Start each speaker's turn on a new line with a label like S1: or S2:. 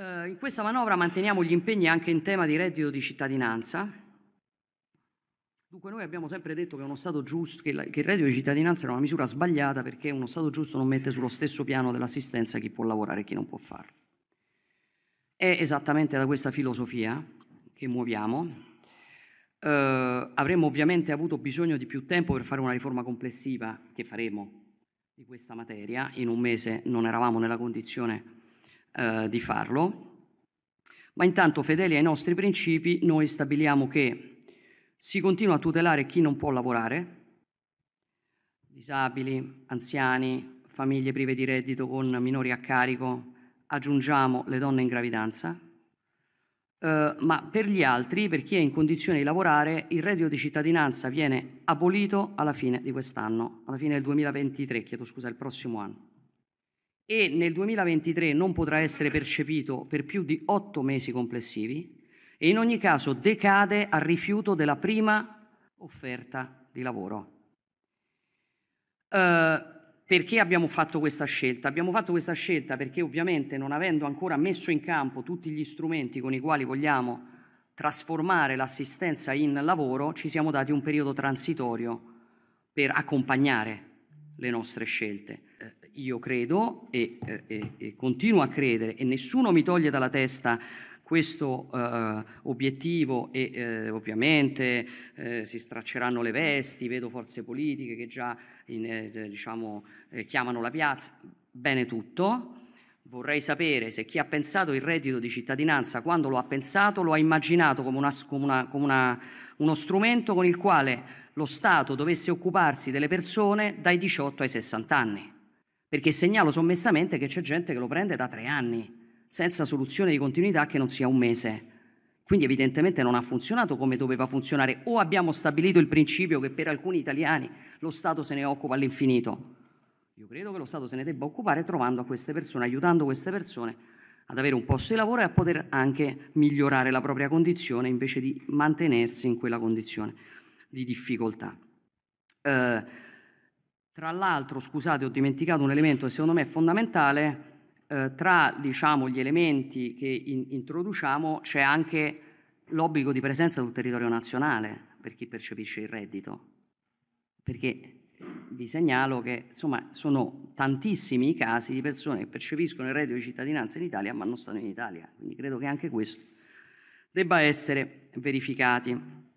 S1: Eh, in questa manovra manteniamo gli impegni anche in tema di reddito di cittadinanza. Dunque noi abbiamo sempre detto che, giusto, che, la, che il reddito di cittadinanza era una misura sbagliata perché uno Stato giusto non mette sullo stesso piano dell'assistenza chi può lavorare e chi non può farlo. È esattamente da questa filosofia che muoviamo, Uh, avremmo ovviamente avuto bisogno di più tempo per fare una riforma complessiva che faremo di questa materia. In un mese non eravamo nella condizione eh, di farlo. Ma intanto, fedeli ai nostri principi, noi stabiliamo che si continua a tutelare chi non può lavorare, disabili, anziani, famiglie prive di reddito con minori a carico, aggiungiamo le donne in gravidanza, eh, ma per gli altri, per chi è in condizione di lavorare, il reddito di cittadinanza viene abolito alla fine di quest'anno, alla fine del 2023, chiedo scusa, il prossimo anno e nel 2023 non potrà essere percepito per più di otto mesi complessivi e in ogni caso decade al rifiuto della prima offerta di lavoro. Uh, perché abbiamo fatto questa scelta? Abbiamo fatto questa scelta perché ovviamente non avendo ancora messo in campo tutti gli strumenti con i quali vogliamo trasformare l'assistenza in lavoro, ci siamo dati un periodo transitorio per accompagnare le nostre scelte io credo e, eh, e, e, continuo a credere e nessuno mi toglie dalla testa questo eh, obiettivo e eh, ovviamente eh, si stracceranno le vesti, vedo forze politiche che già in, eh, diciamo, eh, chiamano la piazza, bene tutto. Vorrei sapere se chi ha pensato il reddito di cittadinanza, quando lo ha pensato, lo ha immaginato come, una, come, una, come una, uno strumento con il quale lo Stato dovesse occuparsi delle persone dai 18 ai 60 anni perché segnalo sommessamente che c'è gente che lo prende da tre anni, senza soluzione di continuità che non sia un mese. Quindi evidentemente non ha funzionato come doveva funzionare. O abbiamo stabilito il principio che per alcuni italiani lo Stato se ne occupa all'infinito. Io credo che lo Stato se ne debba occupare trovando a queste persone, aiutando queste persone ad avere un posto di lavoro e a poter anche migliorare la propria condizione invece di mantenersi in quella condizione di difficoltà. Eh, tra l'altro, scusate, ho dimenticato un elemento che secondo me è fondamentale. Eh, tra diciamo, gli elementi che in, introduciamo c'è anche l'obbligo di presenza sul territorio nazionale per chi percepisce il reddito. Perché vi segnalo che insomma, sono tantissimi i casi di persone che percepiscono il reddito di cittadinanza in Italia ma non stanno in Italia, quindi credo che anche questo debba essere verificato.